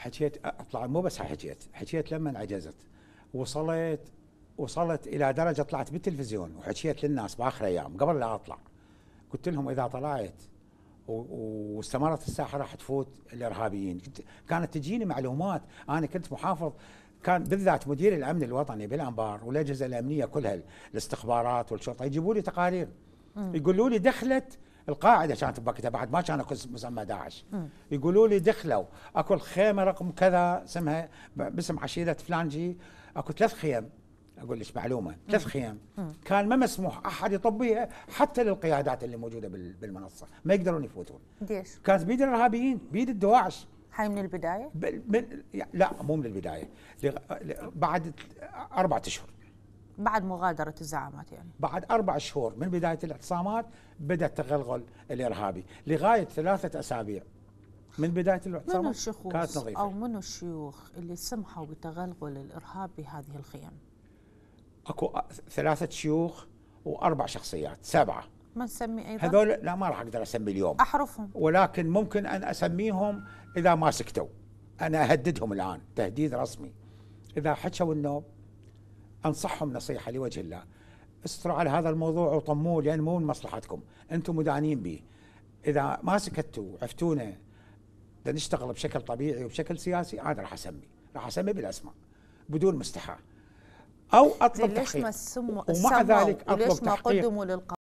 حكيت اطلع مو بس حكيت حكيت لما عجزت وصلت وصلت الى درجه طلعت بالتلفزيون وحكيت للناس باخر ايام قبل لا اطلع قلت لهم اذا طلعت واستمرت الساحه راح تفوت الارهابيين كانت تجيني معلومات انا كنت محافظ كان بالذات مدير الامن الوطني بالانبار والاجهزه الامنيه كلها الاستخبارات والشرطه يجيبوا لي تقارير يقولوا لي دخلت القاعده كانت بوقتها بعد ما كان اكو مسمى داعش يقولوا لي دخلوا اكو الخيمه رقم كذا اسمها باسم عشيره فلانجي اكو ثلاث خيم اقول لك معلومه ثلاث خيم كان ما مسموح احد يطب حتى للقيادات اللي موجوده بالمنصه ما يقدرون يفوتون ليش؟ كانت بيد الارهابيين بيد الدواعش هاي من البدايه؟ لا مو من البدايه بعد اربع اشهر بعد مغادرة الزعامات يعني بعد أربع شهور من بداية الاعتصامات بدأ التغلغل الإرهابي لغاية ثلاثة أسابيع من بداية الاعتصامات كانت نظيفة أو من الشيوخ اللي سمحوا بتغلغل الإرهاب بهذه الخيم أكو ثلاثة شيوخ وأربع شخصيات سبعة ما نسمي أيضا هذول لا ما راح أقدر أسمي اليوم أحرفهم ولكن ممكن أن أسميهم إذا ما سكتوا أنا أهددهم الآن تهديد رسمي إذا حكوا النوب انصحهم نصيحه لوجه الله استروا على هذا الموضوع وطموه لان مو من مصلحتكم انتم مدانين به اذا ما سكتوا وعفتونا نشتغل بشكل طبيعي وبشكل سياسي انا راح اسمي راح اسمي بالاسماء بدون مستحاه او اطلب تحقيق ليش ما ومع ذلك اطلب تحقيق